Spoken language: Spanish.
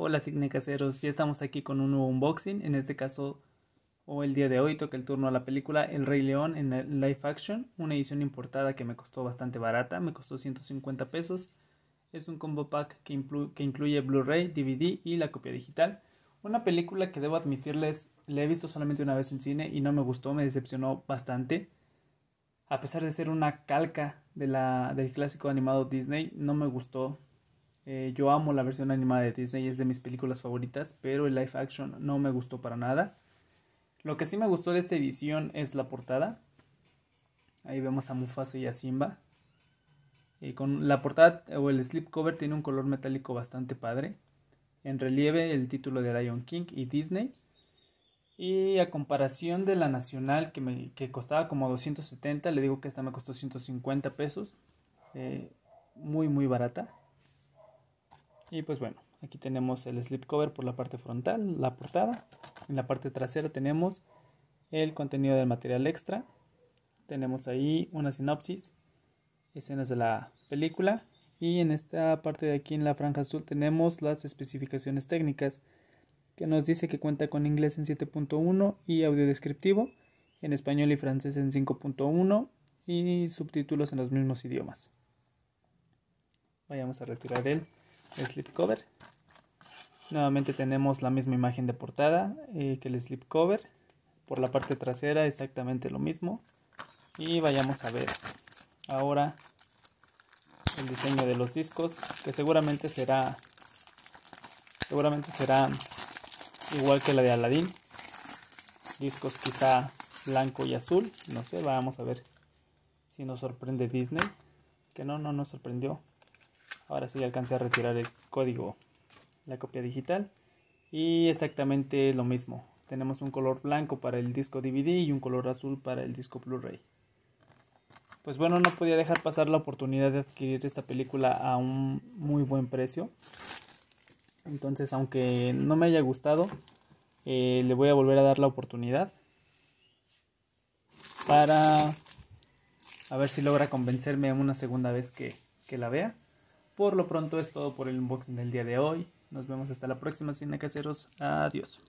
Hola Signe Caseros, ya estamos aquí con un nuevo unboxing, en este caso o el día de hoy toca el turno a la película El Rey León en live action, una edición importada que me costó bastante barata, me costó 150 pesos. Es un combo pack que, incluye Blu-ray, DVD y la copia digital. Una película que debo admitirles, la he visto solamente una vez en cine y no me gustó, me decepcionó bastante. A pesar de ser una calca de la, del clásico animado Disney, no me gustó eh, yo amo la versión animada de Disney, es de mis películas favoritas, pero el live action no me gustó para nada. Lo que sí me gustó de esta edición es la portada. Ahí vemos a Mufasa y a Simba. Y eh, con la portada o el cover tiene un color metálico bastante padre. En relieve el título de Lion King y Disney. Y a comparación de la nacional que, me, costaba como 270, le digo que esta me costó 150 pesos. Eh, muy, muy barata. Y pues bueno, aquí tenemos el slipcover por la parte frontal, la portada. En la parte trasera tenemos el contenido del material extra. Tenemos ahí una sinopsis, escenas de la película. Y en esta parte de aquí en la franja azul tenemos las especificaciones técnicas que nos dice que cuenta con inglés en 7.1 y audio descriptivo, en español y francés en 5.1 y subtítulos en los mismos idiomas. Vayamos a retirar el slipcover. Nuevamente tenemos la misma imagen de portada eh, que el slipcover. Por la parte trasera exactamente lo mismo. Y vayamos a ver ahora el diseño de los discos, que seguramente será seguramente será igual que la de Aladdin. Discos quizá blanco y azul, no sé, vamos a ver si nos sorprende Disney, que no, no nos sorprendió. Ahora sí alcancé a retirar el código, la copia digital. Y exactamente lo mismo. Tenemos un color blanco para el disco DVD y un color azul para el disco Blu-ray. Pues bueno, no podía dejar pasar la oportunidad de adquirir esta película a un muy buen precio. Entonces, aunque no me haya gustado, eh, le voy a volver a dar la oportunidad para a ver si logra convencerme una segunda vez que la vea. Por lo pronto es todo por el unboxing del día de hoy. Nos vemos hasta la próxima, Cine Caseros. Adiós.